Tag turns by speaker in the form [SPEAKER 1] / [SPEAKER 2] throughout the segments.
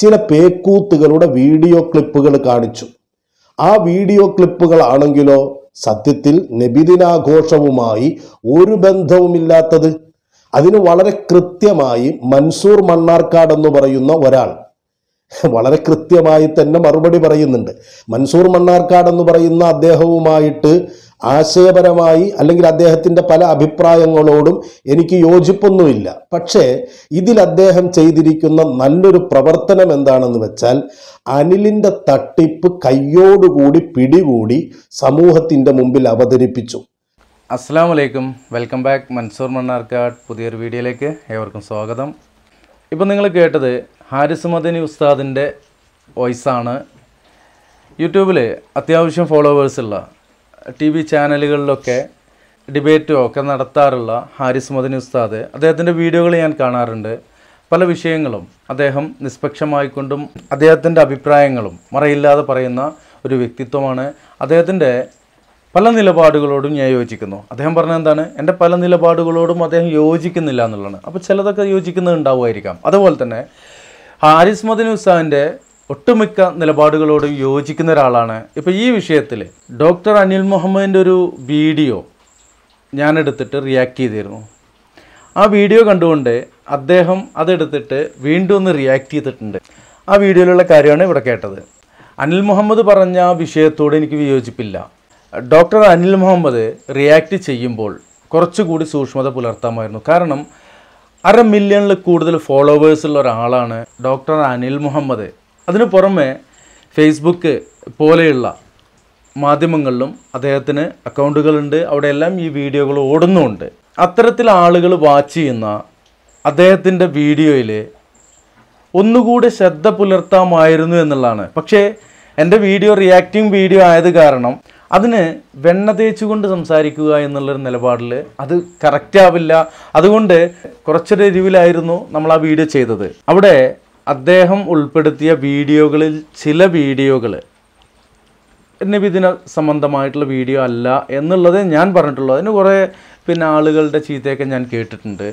[SPEAKER 1] ചില പേക്കൂത്തുകളുടെ വീഡിയോ ക്ലിപ്പുകൾ കാണിച്ചു ആ വീഡിയോ ക്ലിപ്പുകളാണെങ്കിലോ സത്യത്തിൽ നബിദിനാഘോഷവുമായി ഒരു ബന്ധവുമില്ലാത്തത് അതിന് വളരെ കൃത്യമായി മൻസൂർ മണ്ണാർക്കാട് എന്ന് പറയുന്ന ഒരാൾ വളരെ കൃത്യമായി തന്നെ മറുപടി പറയുന്നുണ്ട് മൻസൂർ മണ്ണാർക്കാട് എന്ന് പറയുന്ന അദ്ദേഹവുമായിട്ട് ആശയപരമായി അല്ലെങ്കിൽ അദ്ദേഹത്തിൻ്റെ പല അഭിപ്രായങ്ങളോടും എനിക്ക് യോജിപ്പൊന്നുമില്ല പക്ഷേ ഇതിൽ അദ്ദേഹം ചെയ്തിരിക്കുന്ന നല്ലൊരു പ്രവർത്തനം എന്താണെന്ന് വെച്ചാൽ അനിലിൻ്റെ തട്ടിപ്പ് കയ്യോടുകൂടി പിടികൂടി സമൂഹത്തിൻ്റെ മുമ്പിൽ അവതരിപ്പിച്ചു
[SPEAKER 2] അസ്സാം വലൈക്കും വെൽക്കം ബാക്ക് മൻസൂർ മണ്ണാർക്കാട് പുതിയൊരു വീഡിയോയിലേക്ക് ഏവർക്കും സ്വാഗതം ഇപ്പം നിങ്ങൾ കേട്ടത് ഹാരിസ് മദനി ഉസ്താദിൻ്റെ വോയിസാണ് യൂട്യൂബിൽ അത്യാവശ്യം ഫോളോവേഴ്സുള്ള ടി വി ചാനലുകളിലൊക്കെ ഡിബേറ്റോ ഒക്കെ നടത്താറുള്ള ഹാരിസ് മദനി ഉസ്താദ് അദ്ദേഹത്തിൻ്റെ വീഡിയോകൾ ഞാൻ കാണാറുണ്ട് പല വിഷയങ്ങളും അദ്ദേഹം നിഷ്പക്ഷമായിക്കൊണ്ടും അദ്ദേഹത്തിൻ്റെ അഭിപ്രായങ്ങളും മറയില്ലാതെ പറയുന്ന ഒരു വ്യക്തിത്വമാണ് അദ്ദേഹത്തിൻ്റെ പല നിലപാടുകളോടും ഞാൻ യോജിക്കുന്നു അദ്ദേഹം പറഞ്ഞ എന്താണ് എൻ്റെ പല നിലപാടുകളോടും അദ്ദേഹം യോജിക്കുന്നില്ല എന്നുള്ളതാണ് അപ്പോൾ ചിലതൊക്കെ യോജിക്കുന്നത് ഉണ്ടാവുമായിരിക്കാം അതുപോലെ തന്നെ ഹാരിസ് മദിൻ ഉസ്താദിൻ്റെ ഒട്ടുമിക്ക നിലപാടുകളോടും യോജിക്കുന്ന ഒരാളാണ് ഇപ്പോൾ ഈ വിഷയത്തിൽ ഡോക്ടർ അനിൽ മുഹമ്മദിൻ്റെ ഒരു വീഡിയോ ഞാനെടുത്തിട്ട് റിയാക്ട് ചെയ്തിരുന്നു ആ വീഡിയോ കണ്ടുകൊണ്ട് അദ്ദേഹം അതെടുത്തിട്ട് വീണ്ടും ഒന്ന് റിയാക്ട് ചെയ്തിട്ടുണ്ട് ആ വീഡിയോയിലുള്ള കാര്യമാണ് ഇവിടെ കേട്ടത് അനിൽ മുഹമ്മദ് പറഞ്ഞ ആ വിഷയത്തോട് എനിക്ക് വിയോജിപ്പില്ല ഡോക്ടർ അനിൽ മുഹമ്മദ് റിയാക്ട് ചെയ്യുമ്പോൾ കുറച്ചുകൂടി സൂക്ഷ്മത പുലർത്താമായിരുന്നു കാരണം അര മില്യണിൽ കൂടുതൽ ഫോളോവേഴ്സുള്ള ഒരാളാണ് ഡോക്ടർ അനിൽ മുഹമ്മദ് അതിനു പുറമെ ഫേസ്ബുക്ക് പോലെയുള്ള മാധ്യമങ്ങളിലും അദ്ദേഹത്തിന് അക്കൗണ്ടുകളുണ്ട് അവിടെയെല്ലാം ഈ വീഡിയോകൾ ഓടുന്നുമുണ്ട് അത്തരത്തിൽ ആളുകൾ വാച്ച് ചെയ്യുന്ന അദ്ദേഹത്തിൻ്റെ വീഡിയോയിൽ ഒന്നുകൂടി ശ്രദ്ധ പുലർത്താമായിരുന്നു എന്നുള്ളതാണ് പക്ഷേ എൻ്റെ വീഡിയോ റിയാക്റ്റിംഗ് വീഡിയോ ആയത് കാരണം അതിന് വെണ്ണ തേച്ചുകൊണ്ട് സംസാരിക്കുക എന്നുള്ളൊരു നിലപാടിൽ അത് കറക്റ്റ് ആവില്ല അതുകൊണ്ട് കുറച്ചൊരു രീതിയിലായിരുന്നു നമ്മൾ ആ വീഡിയോ ചെയ്തത് അവിടെ അദ്ദേഹം ഉൾപ്പെടുത്തിയ വീഡിയോകളിൽ ചില വീഡിയോകൾ നബിദിന സംബന്ധമായിട്ടുള്ള വീഡിയോ അല്ല എന്നുള്ളത് ഞാൻ പറഞ്ഞിട്ടുള്ളൂ അതിന് കുറേ പിന്നെ ആളുകളുടെ ചീത്തയൊക്കെ ഞാൻ കേട്ടിട്ടുണ്ട്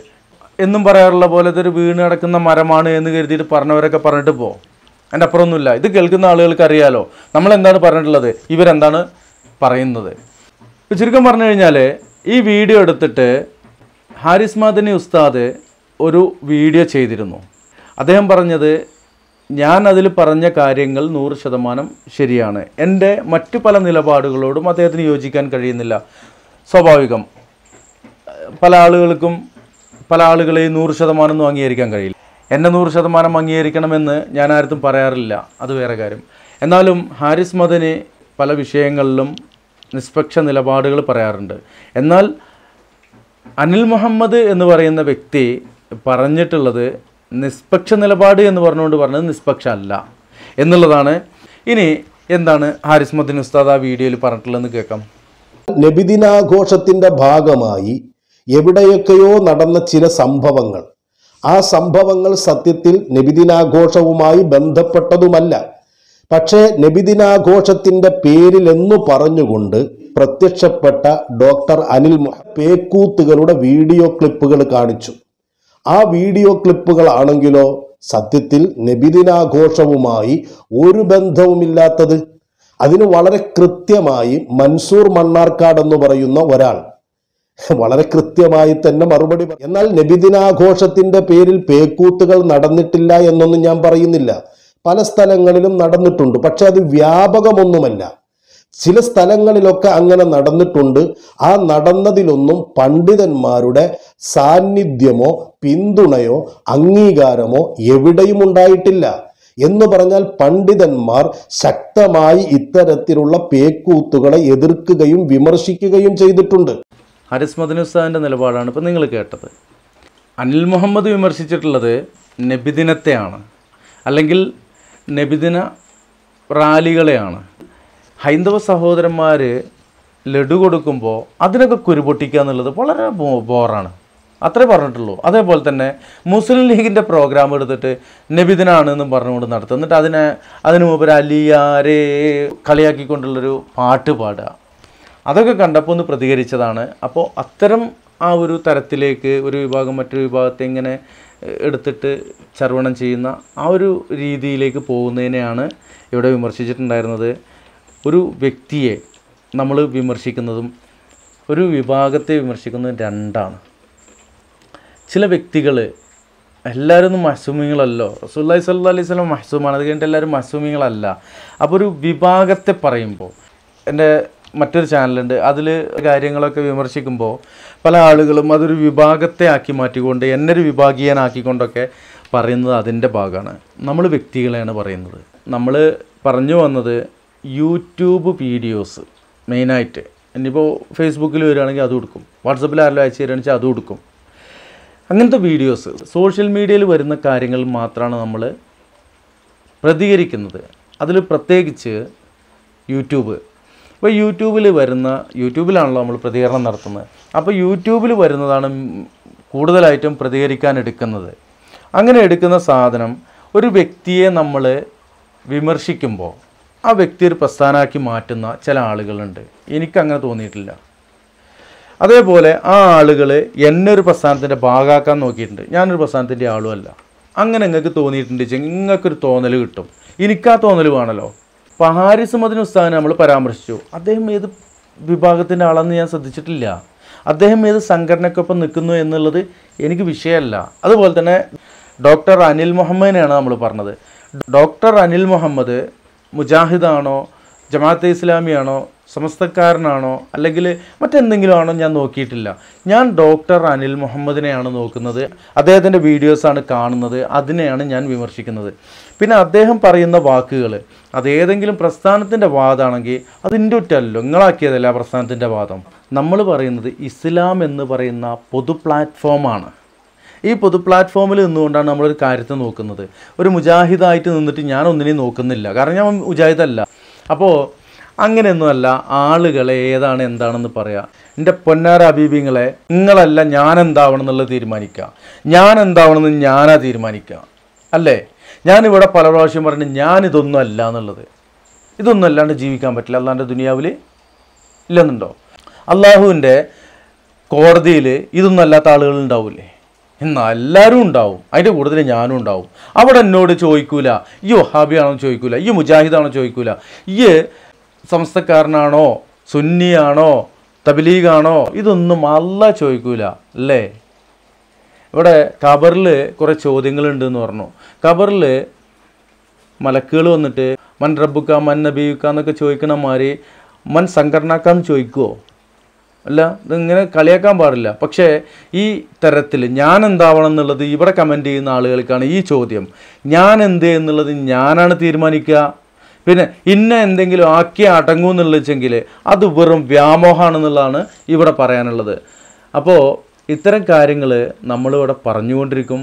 [SPEAKER 2] എന്നും പറയാറുള്ള പോലെ ഇതൊരു വീണ് കിടക്കുന്ന മരമാണ് എന്ന് കരുതിയിട്ട് പറഞ്ഞവരൊക്കെ പറഞ്ഞിട്ട് പോ എൻ്റെ അപ്പുറമൊന്നുമില്ല ഇത് കേൾക്കുന്ന ആളുകൾക്ക് അറിയാലോ നമ്മൾ എന്താണ് പറഞ്ഞിട്ടുള്ളത് ഇവരെന്താണ് പറയുന്നത് ചുരുക്കം പറഞ്ഞു കഴിഞ്ഞാൽ ഈ വീഡിയോ എടുത്തിട്ട് ഹാരിസ് ഉസ്താദ് ഒരു വീഡിയോ ചെയ്തിരുന്നു അദ്ദേഹം പറഞ്ഞത് ഞാൻ അതിൽ പറഞ്ഞ കാര്യങ്ങൾ നൂറ് ശതമാനം ശരിയാണ് എൻ്റെ മറ്റു പല നിലപാടുകളോടും അദ്ദേഹത്തിന് യോജിക്കാൻ കഴിയുന്നില്ല സ്വാഭാവികം പല ആളുകൾക്കും പല ആളുകളെയും നൂറ് ശതമാനം അംഗീകരിക്കാൻ കഴിയില്ല എന്നെ നൂറ് ശതമാനം അംഗീകരിക്കണമെന്ന് ഞാൻ ആർക്കും പറയാറില്ല അത് വേറെ കാര്യം എന്നാലും ഹാരിസ് മദന് പല വിഷയങ്ങളിലും നിഷ്പക്ഷ നിലപാടുകൾ പറയാറുണ്ട് എന്നാൽ അനിൽ മുഹമ്മദ് എന്ന് പറയുന്ന വ്യക്തി പറഞ്ഞിട്ടുള്ളത് നിഷ്പക്ഷ നിലപാട് എന്ന് പറഞ്ഞുകൊണ്ട് പറഞ്ഞത് നിഷ്പക്ഷ അല്ല എന്നുള്ളതാണ് ഇനി എന്താണ് ഹാരിസ് മദ്ദിൻ ഉസ്താദ് ആ വീഡിയോയിൽ
[SPEAKER 1] പറഞ്ഞിട്ടുള്ളതെന്ന് കേൾക്കാം നബിദിനാഘോഷത്തിൻ്റെ ഭാഗമായി എവിടെയൊക്കെയോ നടന്ന ചില സംഭവങ്ങൾ ആ സംഭവങ്ങൾ സത്യത്തിൽ നബിദിനാഘോഷവുമായി ബന്ധപ്പെട്ടതുമല്ല പക്ഷേ നബിദിനാഘോഷത്തിൻ്റെ പേരിലെന്നു പറഞ്ഞുകൊണ്ട് പ്രത്യക്ഷപ്പെട്ട ഡോക്ടർ അനിൽ പേക്കൂത്തുകളുടെ വീഡിയോ ക്ലിപ്പുകൾ കാണിച്ചു ആ വീഡിയോ ക്ലിപ്പുകളാണെങ്കിലോ സത്യത്തിൽ നബിദിനാഘോഷവുമായി ഒരു ബന്ധവുമില്ലാത്തത് അതിന് വളരെ കൃത്യമായി മൻസൂർ മണ്ണാർക്കാട് എന്ന് പറയുന്ന ഒരാൾ വളരെ കൃത്യമായി തന്നെ മറുപടി എന്നാൽ നബിദിനാഘോഷത്തിന്റെ പേരിൽ പേക്കൂത്തുകൾ നടന്നിട്ടില്ല എന്നൊന്നും ഞാൻ പറയുന്നില്ല പല സ്ഥലങ്ങളിലും നടന്നിട്ടുണ്ട് പക്ഷെ അത് വ്യാപകമൊന്നുമല്ല ചില സ്ഥലങ്ങളിലൊക്കെ അങ്ങനെ നടന്നിട്ടുണ്ട് ആ നടന്നതിലൊന്നും പണ്ഡിതന്മാരുടെ സാന്നിധ്യമോ പിന്തുണയോ അംഗീകാരമോ എവിടെയും ഉണ്ടായിട്ടില്ല എന്ന് പറഞ്ഞാൽ പണ്ഡിതന്മാർ ശക്തമായി ഇത്തരത്തിലുള്ള പേക്കൂത്തുകളെ എതിർക്കുകയും വിമർശിക്കുകയും ചെയ്തിട്ടുണ്ട്
[SPEAKER 2] ഹാരിസ് മദനുസാന്റെ നിലപാടാണ് ഇപ്പം നിങ്ങൾ കേട്ടത് അനിൽ മുഹമ്മദ് വിമർശിച്ചിട്ടുള്ളത് നബിദിനത്തെയാണ് അല്ലെങ്കിൽ നബിദിന റാലികളെയാണ് ഹൈന്ദവ സഹോദരന്മാർ ലഡു കൊടുക്കുമ്പോൾ അതിനൊക്കെ കുരുപൊട്ടിക്കുക എന്നുള്ളത് വളരെ ബോറാണ് അത്രേ പറഞ്ഞിട്ടുള്ളൂ അതേപോലെ തന്നെ മുസ്ലിം ലീഗിൻ്റെ പ്രോഗ്രാം എടുത്തിട്ട് നബിദിനാണെന്ന് പറഞ്ഞുകൊണ്ട് നടത്തും എന്നിട്ട് അതിനെ അതിനു മുമ്പ് അലിയാരെ കളിയാക്കിക്കൊണ്ടുള്ളൊരു പാട്ട് പാടുക അതൊക്കെ കണ്ടപ്പോൾ ഒന്ന് പ്രതികരിച്ചതാണ് അപ്പോൾ അത്തരം ആ ഒരു തരത്തിലേക്ക് ഒരു വിഭാഗം മറ്റൊരു വിഭാഗത്തെ ഇങ്ങനെ എടുത്തിട്ട് ചർവണം ചെയ്യുന്ന ആ ഒരു രീതിയിലേക്ക് പോകുന്നതിനെയാണ് ഇവിടെ വിമർശിച്ചിട്ടുണ്ടായിരുന്നത് ഒരു വ്യക്തിയെ നമ്മൾ വിമർശിക്കുന്നതും ഒരു വിഭാഗത്തെ വിമർശിക്കുന്നതും രണ്ടാണ് ചില വ്യക്തികൾ എല്ലാവരും ഒന്നും മഹസൂമികളല്ലോ റസൂല്ലായി സല്ലാ അലൈഹി സ്വലം മഹസൂമാണ് അത് കഴിഞ്ഞിട്ട് എല്ലാവരും മഹസൂമികളല്ല അപ്പോൾ ഒരു വിഭാഗത്തെ പറയുമ്പോൾ എൻ്റെ മറ്റൊരു ചാനലുണ്ട് അതിൽ കാര്യങ്ങളൊക്കെ വിമർശിക്കുമ്പോൾ പല ആളുകളും അതൊരു വിഭാഗത്തെ ആക്കി മാറ്റിക്കൊണ്ട് എന്നൊരു വിഭാഗീയനാക്കിക്കൊണ്ടൊക്കെ പറയുന്നത് അതിൻ്റെ ഭാഗമാണ് നമ്മൾ വ്യക്തികളെയാണ് പറയുന്നത് നമ്മൾ പറഞ്ഞു വന്നത് യൂട്യൂബ് വീഡിയോസ് മെയിനായിട്ട് ഇനിയിപ്പോൾ ഫേസ്ബുക്കിൽ വരികയാണെങ്കിൽ അത് കൊടുക്കും വാട്സപ്പിൽ ആരെങ്കിലും അയച്ചു തരികയാണെങ്കിൽ അത് കൊടുക്കും അങ്ങനത്തെ വീഡിയോസ് സോഷ്യൽ മീഡിയയിൽ വരുന്ന കാര്യങ്ങൾ മാത്രമാണ് നമ്മൾ പ്രതികരിക്കുന്നത് അതിൽ പ്രത്യേകിച്ച് യൂട്യൂബ് ഇപ്പോൾ യൂട്യൂബിൽ വരുന്ന യൂട്യൂബിലാണല്ലോ നമ്മൾ പ്രതികരണം നടത്തുന്നത് അപ്പോൾ യൂട്യൂബിൽ വരുന്നതാണ് കൂടുതലായിട്ടും പ്രതികരിക്കാൻ എടുക്കുന്നത് അങ്ങനെ എടുക്കുന്ന സാധനം ഒരു വ്യക്തിയെ നമ്മൾ വിമർശിക്കുമ്പോൾ ആ വ്യക്തി ഒരു പ്രസ്ഥാനമാക്കി മാറ്റുന്ന ചില ആളുകളുണ്ട് എനിക്കങ്ങനെ തോന്നിയിട്ടില്ല അതേപോലെ ആ ആളുകൾ എന്നെ ഒരു പ്രസ്ഥാനത്തിൻ്റെ ഭാഗമാക്കാൻ നോക്കിയിട്ടുണ്ട് ഞാനൊരു പ്രസ്ഥാനത്തിൻ്റെ ആളുമല്ല അങ്ങനെ നിങ്ങൾക്ക് തോന്നിയിട്ടുണ്ട് നിങ്ങൾക്കൊരു തോന്നൽ കിട്ടും എനിക്കാ തോന്നൽ വേണമല്ലോ അപ്പോൾ ഹാരിസ് മദിൻ ഉസ്താദിനെ നമ്മൾ പരാമർശിച്ചു അദ്ദേഹം ഏത് വിഭാഗത്തിൻ്റെ ആളെന്ന് ഞാൻ ശ്രദ്ധിച്ചിട്ടില്ല അദ്ദേഹം ഏത് സംഘടനയ്ക്കൊപ്പം നിൽക്കുന്നു എന്നുള്ളത് എനിക്ക് വിഷയമല്ല അതുപോലെ തന്നെ ഡോക്ടർ അനിൽ മുഹമ്മദിനെയാണ് നമ്മൾ പറഞ്ഞത് ഡോക്ടർ അനിൽ മുഹമ്മദ് മുജാഹിദാണോ ജമാഅത്തെ ഇസ്ലാമിയാണോ സമസ്തക്കാരനാണോ അല്ലെങ്കിൽ മറ്റെന്തെങ്കിലും ആണോ ഞാൻ നോക്കിയിട്ടില്ല ഞാൻ ഡോക്ടർ അനിൽ മുഹമ്മദിനെയാണ് നോക്കുന്നത് അദ്ദേഹത്തിൻ്റെ വീഡിയോസാണ് കാണുന്നത് അതിനെയാണ് ഞാൻ വിമർശിക്കുന്നത് പിന്നെ അദ്ദേഹം പറയുന്ന വാക്കുകൾ അതേതെങ്കിലും പ്രസ്ഥാനത്തിൻ്റെ വാദമാണെങ്കിൽ അതിൻ്റെ ഒറ്റല്ലോ നിങ്ങളാക്കിയതല്ല പ്രസ്ഥാനത്തിൻ്റെ വാദം നമ്മൾ പറയുന്നത് ഇസ്ലാം എന്ന് പറയുന്ന പൊതു പ്ലാറ്റ്ഫോമാണ് ഈ പൊതു പ്ലാറ്റ്ഫോമിൽ നിന്നുകൊണ്ടാണ് നമ്മളൊരു കാര്യത്തെ നോക്കുന്നത് ഒരു മുജാഹിദായിട്ട് നിന്നിട്ട് ഞാൻ ഒന്നിനെയും നോക്കുന്നില്ല കാരണം ഞാൻ മുജാഹിദല്ല അപ്പോൾ അങ്ങനെയൊന്നുമല്ല ആളുകളെ ഏതാണ് എന്താണെന്ന് പറയാം എൻ്റെ പൊന്നാര അബീബിങ്ങളെ നിങ്ങളല്ല ഞാൻ എന്താവണം എന്നുള്ളത് തീരുമാനിക്കുക ഞാൻ എന്താവണമെന്ന് ഞാനാ തീരുമാനിക്കുക അല്ലേ ഞാനിവിടെ പല പ്രാവശ്യം പറഞ്ഞു ഞാനിതൊന്നും അല്ല എന്നുള്ളത് ഇതൊന്നും അല്ലാണ്ട് ജീവിക്കാൻ പറ്റില്ല അല്ലാണ്ട് ദുനിയാവിൽ ഇല്ലെന്നുണ്ടോ അള്ളാഹുവിൻ്റെ കോടതിയിൽ ഇതൊന്നും അല്ലാത്ത ആളുകൾ ഉണ്ടാവില്ലേ ഇന്ന് എല്ലാവരും ഉണ്ടാവും അതിൻ്റെ കൂടുതൽ ഞാനും ഉണ്ടാവും അവിടെ എന്നോട് ചോദിക്കൂല ഈ ഒഹാബിയാണോ ചോദിക്കൂല ഈ മുജാഹിദാണോ ചോദിക്കൂല ഈ സംസ്ഥക്കാരനാണോ സുന്നിയാണോ തബലീഗാണോ ഇതൊന്നും അല്ല ചോദിക്കൂല അല്ലേ ഇവിടെ കബറിൽ കുറേ എന്ന് പറഞ്ഞു കബറിൽ മലക്കുകൾ വന്നിട്ട് മൻ റബ്ബുക്ക മൻ നബിയുക്ക എന്നൊക്കെ ചോദിക്കണമാതിരി മാതിരി മൻ സംഘടനക്കാന്ന് ചോദിക്കുമോ അല്ല ഇതിങ്ങനെ കളിയാക്കാൻ പാടില്ല പക്ഷേ ഈ തരത്തിൽ ഞാൻ എന്താവണം എന്നുള്ളത് ഇവിടെ കമൻറ്റ് ചെയ്യുന്ന ആളുകൾക്കാണ് ഈ ചോദ്യം ഞാൻ എന്ത് എന്നുള്ളത് ഞാനാണ് തീരുമാനിക്കുക പിന്നെ ഇന്ന എന്തെങ്കിലും ആക്കി അടങ്ങൂ എന്നുള്ളതെങ്കിൽ അത് വെറും വ്യാമോഹമാണെന്നുള്ളതാണ് ഇവിടെ പറയാനുള്ളത് അപ്പോൾ ഇത്തരം കാര്യങ്ങൾ നമ്മളിവിടെ പറഞ്ഞുകൊണ്ടിരിക്കും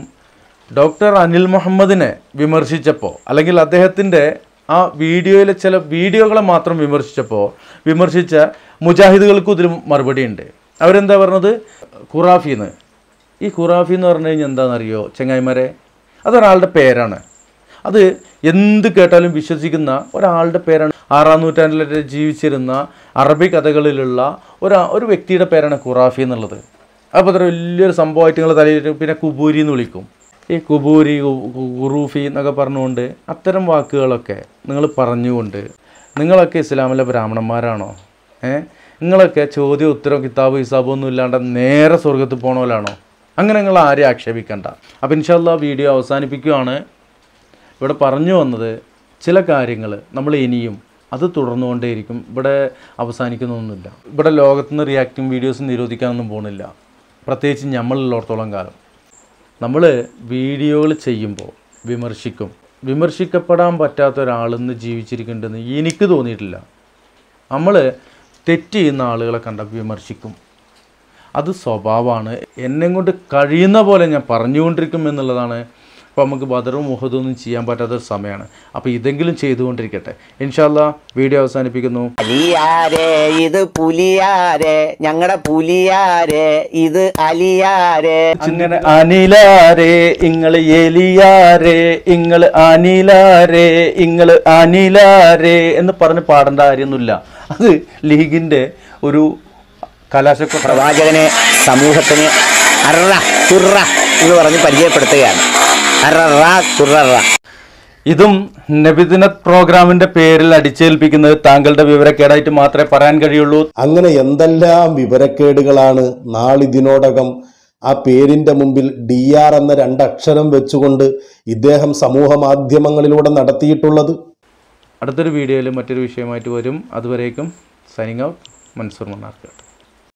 [SPEAKER 2] ഡോക്ടർ അനിൽ മുഹമ്മദിനെ വിമർശിച്ചപ്പോൾ അല്ലെങ്കിൽ അദ്ദേഹത്തിൻ്റെ ആ വീഡിയോയിലെ ചില വീഡിയോകളെ മാത്രം വിമർശിച്ചപ്പോൾ വിമർശിച്ച മുജാഹിദുകൾക്കും ഇതിൽ മറുപടിയുണ്ട് അവരെന്താ പറഞ്ഞത് ഖുറാഫിന്ന് ഈ ഖുറാഫി എന്ന് പറഞ്ഞു കഴിഞ്ഞാൽ എന്താണെന്നറിയോ ചെങ്ങായിമാരെ അതൊരാളുടെ പേരാണ് അത് എന്ത് കേട്ടാലും വിശ്വസിക്കുന്ന ഒരാളുടെ പേരാണ് ആറാം നൂറ്റാണ്ടിലൊക്കെ ജീവിച്ചിരുന്ന അറബി കഥകളിലുള്ള ഒരു ഒരു വ്യക്തിയുടെ പേരാണ് ഖുറാഫി എന്നുള്ളത് അപ്പോൾ അത്ര വലിയൊരു സംഭവമായിട്ട് നിങ്ങൾ തലയിൽ പിന്നെ കുബൂരി എന്ന് വിളിക്കും ഈ കുബൂരി ഖുറൂഫി എന്നൊക്കെ പറഞ്ഞുകൊണ്ട് അത്തരം വാക്കുകളൊക്കെ നിങ്ങൾ പറഞ്ഞുകൊണ്ട് നിങ്ങളൊക്കെ ഇസ്ലാമിലെ ബ്രാഹ്മണന്മാരാണോ ഏ നിങ്ങളൊക്കെ ചോദ്യം ഉത്തരവും കിതാബ് ഹിസാബും ഒന്നും ഇല്ലാണ്ട് നേരെ സ്വർഗത്ത് പോണോലാണോ അങ്ങനെ നിങ്ങൾ ആരെയും ആക്ഷേപിക്കണ്ട അപ്പം ഇൻഷാല്ല വീഡിയോ അവസാനിപ്പിക്കുകയാണ് ഇവിടെ പറഞ്ഞു വന്നത് ചില കാര്യങ്ങൾ നമ്മൾ ഇനിയും അത് തുടർന്നുകൊണ്ടേയിരിക്കും ഇവിടെ അവസാനിക്കുന്നൊന്നുമില്ല ഇവിടെ ലോകത്തുനിന്ന് റിയാക്റ്റിംഗ് വീഡിയോസ് നിരോധിക്കാനൊന്നും പോകുന്നില്ല പ്രത്യേകിച്ച് നമ്മളുള്ളിടത്തോളം കാലം നമ്മൾ വീഡിയോകൾ ചെയ്യുമ്പോൾ വിമർശിക്കും വിമർശിക്കപ്പെടാൻ പറ്റാത്ത ഒരാളെന്ന് ജീവിച്ചിരിക്കേണ്ടെന്ന് എനിക്ക് തോന്നിയിട്ടില്ല നമ്മൾ തെറ്റ് ചെയ്യുന്ന ആളുകളെ കണ്ട വിമർശിക്കും അത് സ്വഭാവമാണ് എന്നെ കൊണ്ട് കഴിയുന്ന പോലെ ഞാൻ പറഞ്ഞുകൊണ്ടിരിക്കും എന്നുള്ളതാണ് അപ്പോൾ നമുക്ക് ബദറും മുഹദൊന്നും ചെയ്യാൻ പറ്റാത്ത ഒരു സമയമാണ് അപ്പോൾ ഇതെങ്കിലും ചെയ്തുകൊണ്ടിരിക്കട്ടെ ഇൻഷാല്ല വീഡിയോ അവസാനിപ്പിക്കുന്നു അലിയാരേ ഇത് പുലിയാരേ ഞങ്ങളുടെ പുലിയാരേ ഇത് അലിയാരേ ചിന്നനെ അനിലാരേ ഇങ്ങള് എലിയാരേ ഇങ്ങള് അനിലാരേ ഇങ്ങള് അനിലാരേ എന്ന് പറഞ്ഞ് പാടേണ്ട കാര്യമൊന്നുമില്ല അത് ലീഗിൻ്റെ ഒരു കലാശക്ക പ്രവാചകനെ സമൂഹത്തിന് അറ എന്ന് പറഞ്ഞ് പരിചയപ്പെടുത്തുകയാണ് ഇതും നബിദിന പ്രോഗ്രാമിന്റെ പേരിൽ അടിച്ചേൽപ്പിക്കുന്നത് താങ്കളുടെ വിവരക്കേടായിട്ട് മാത്രമേ പറയാൻ
[SPEAKER 1] കഴിയുള്ളൂ അങ്ങനെ എന്തെല്ലാം വിവരക്കേടുകളാണ് നാളിതിനോടകം ആ പേരിന്റെ മുമ്പിൽ ഡി ആർ എന്ന രണ്ടക്ഷരം വെച്ചുകൊണ്ട് ഇദ്ദേഹം സമൂഹ മാധ്യമങ്ങളിലൂടെ നടത്തിയിട്ടുള്ളത്
[SPEAKER 2] അടുത്തൊരു വീഡിയോയിൽ മറ്റൊരു വിഷയമായിട്ട് വരും അതുവരേക്കും സൈനിങ് ഔട്ട് മൻസൂർ മണ്ണാർക്കാട്ട്